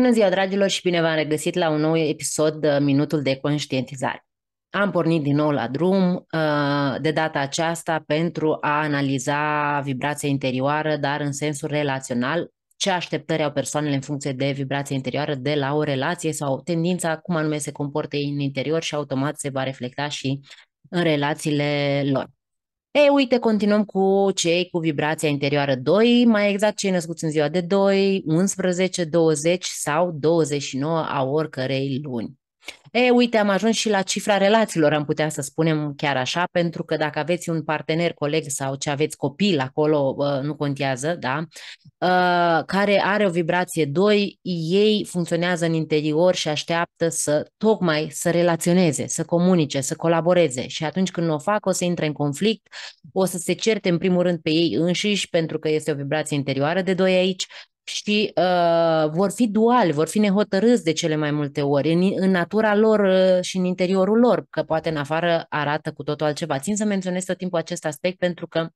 Bună ziua, dragilor, și bine v-am regăsit la un nou episod Minutul de Conștientizare. Am pornit din nou la drum, uh, de data aceasta pentru a analiza vibrația interioară, dar în sensul relațional, ce așteptări au persoanele în funcție de vibrația interioară de la o relație sau tendința cum anume se comportă ei în interior și automat se va reflecta și în relațiile lor. E, uite, continuăm cu cei cu vibrația interioară 2, mai exact cei născuți în ziua de 2, 11, 20 sau 29 a oricărei luni. E, uite, am ajuns și la cifra relațiilor, am putea să spunem chiar așa, pentru că dacă aveți un partener, coleg sau ce aveți copil acolo, ă, nu contează, da, ă, care are o vibrație 2, ei funcționează în interior și așteaptă să tocmai să relaționeze, să comunice, să colaboreze și atunci când nu o fac o să intre în conflict, o să se certe în primul rând pe ei înșiși pentru că este o vibrație interioară de doi aici și uh, vor fi duali, vor fi nehotărâți de cele mai multe ori, în, în natura lor uh, și în interiorul lor, că poate în afară arată cu totul altceva. Țin să menționez tot timpul acest aspect pentru că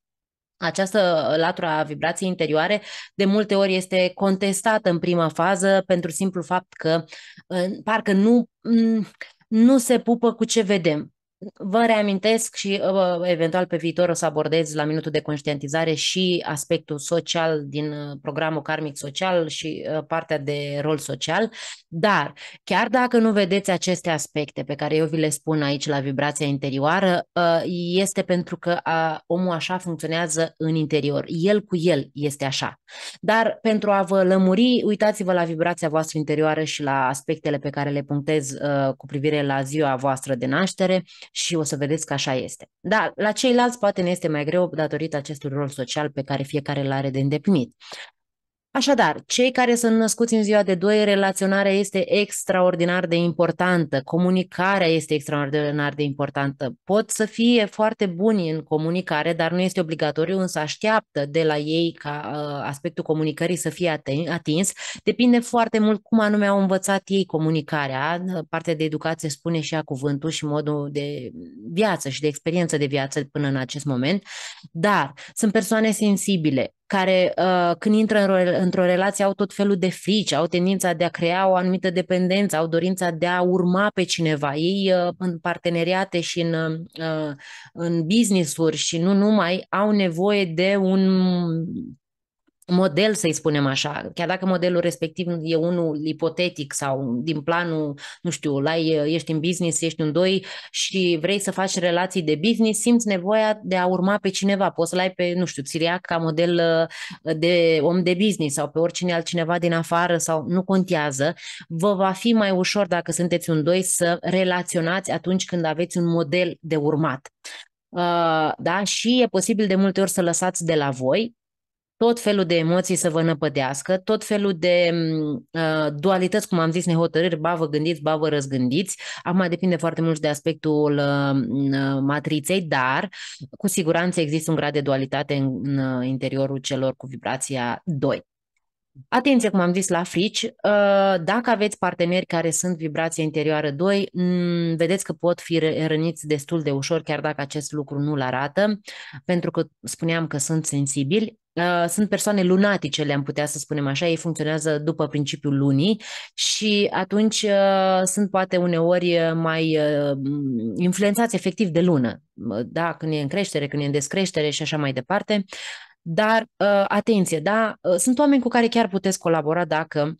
această latura a vibrației interioare de multe ori este contestată în prima fază pentru simplu fapt că uh, parcă nu, mm, nu se pupă cu ce vedem. Vă reamintesc și uh, uh, eventual pe viitor o să abordez la minutul de conștientizare și aspectul social din uh, programul karmic social și partea de rol social, dar chiar dacă nu vedeți aceste aspecte pe care eu vi le spun aici la vibrația interioară, este pentru că omul așa funcționează în interior. El cu el este așa. Dar pentru a vă lămuri, uitați-vă la vibrația voastră interioară și la aspectele pe care le punctez cu privire la ziua voastră de naștere și o să vedeți că așa este. Da, la ceilalți poate ne este mai greu datorită acestui rol social pe care fiecare îl are de îndeplinit. Așadar, cei care sunt născuți în ziua de 2, relaționarea este extraordinar de importantă, comunicarea este extraordinar de importantă. Pot să fie foarte buni în comunicare, dar nu este obligatoriu, însă așteaptă de la ei ca uh, aspectul comunicării să fie atins. Depinde foarte mult cum anume au învățat ei comunicarea. Partea de educație spune și a cuvântul și modul de viață și de experiență de viață până în acest moment. Dar sunt persoane sensibile, care uh, când intră în într-o relație au tot felul de frici, au tendința de a crea o anumită dependență, au dorința de a urma pe cineva. Ei uh, în parteneriate și în, uh, în business-uri și nu numai au nevoie de un model, să-i spunem așa, chiar dacă modelul respectiv e unul ipotetic sau din planul, nu știu, la ești în business, ești un doi și vrei să faci relații de business, simți nevoia de a urma pe cineva. Poți să-l ai pe, nu știu, Țiriac ca model uh, de om de business sau pe oricine altcineva din afară sau nu contează. Vă va fi mai ușor dacă sunteți un doi să relaționați atunci când aveți un model de urmat. Uh, da, și e posibil de multe ori să lăsați de la voi tot felul de emoții să vă năpădească, tot felul de mm, uh, dualități, cum am zis, nehotărâri, ba vă gândiți, ba vă răzgândiți. Acum depinde foarte mult de aspectul uh, mm, uh, matriței, dar cu siguranță există un grad de dualitate în, în uh, interiorul celor cu vibrația 2. Atenție, cum am zis, la frici, uh, dacă aveți parteneri care sunt vibrație interioară 2, mm, vedeți că pot fi răniți destul de ușor, chiar dacă acest lucru nu-l arată, pentru că spuneam că sunt sensibili. Uh, sunt persoane lunatice, le-am putea să spunem așa, ei funcționează după principiul lunii și atunci uh, sunt poate uneori uh, mai influențați efectiv de lună, da, când e în creștere, când e în descreștere și așa mai departe. Dar atenție, da, sunt oameni cu care chiar puteți colabora dacă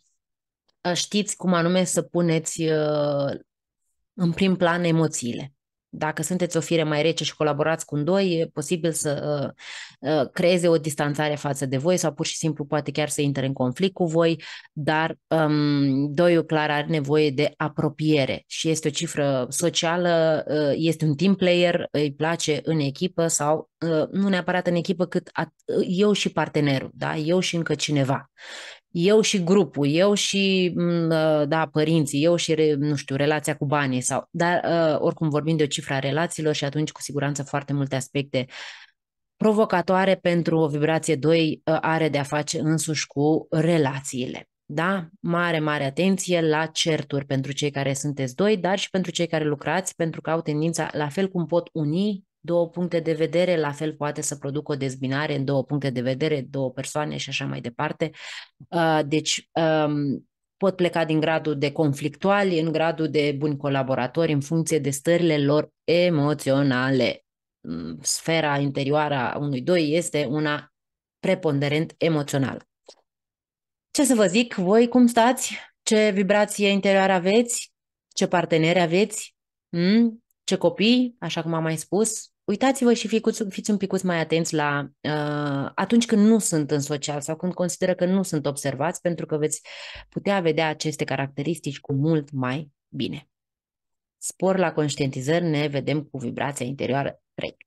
știți cum anume să puneți în prim plan emoțiile dacă sunteți o fire mai rece și colaborați cu un doi, e posibil să uh, uh, creeze o distanțare față de voi sau pur și simplu poate chiar să intre în conflict cu voi, dar um, doiul clar are nevoie de apropiere și este o cifră socială, uh, este un team player, îi place în echipă sau uh, nu neapărat în echipă, cât at- eu și partenerul, da? eu și încă cineva eu și grupul, eu și, mm, ă, da, părinții, eu și, nu știu, relația cu banii sau, dar ă, oricum vorbim de o cifră a relațiilor și atunci cu siguranță foarte multe aspecte provocatoare pentru o vibrație 2 ă, are de a face însuși cu relațiile. Da? Mare, mare atenție la certuri pentru cei care sunteți doi, dar și pentru cei care lucrați, pentru că au tendința, la fel cum pot uni, două puncte de vedere, la fel poate să producă o dezbinare în două puncte de vedere, două persoane și așa mai departe. Uh, deci um, pot pleca din gradul de conflictuali în gradul de buni colaboratori în funcție de stările lor emoționale. Mm, sfera interioară a unui doi este una preponderent emoțională. Ce să vă zic, voi cum stați? Ce vibrație interioară aveți? Ce parteneri aveți? Hmm? ce copii, așa cum am mai spus, uitați-vă și fiți un pic mai atenți la uh, atunci când nu sunt în social sau când consideră că nu sunt observați, pentru că veți putea vedea aceste caracteristici cu mult mai bine. Spor la conștientizări, ne vedem cu vibrația interioară 3.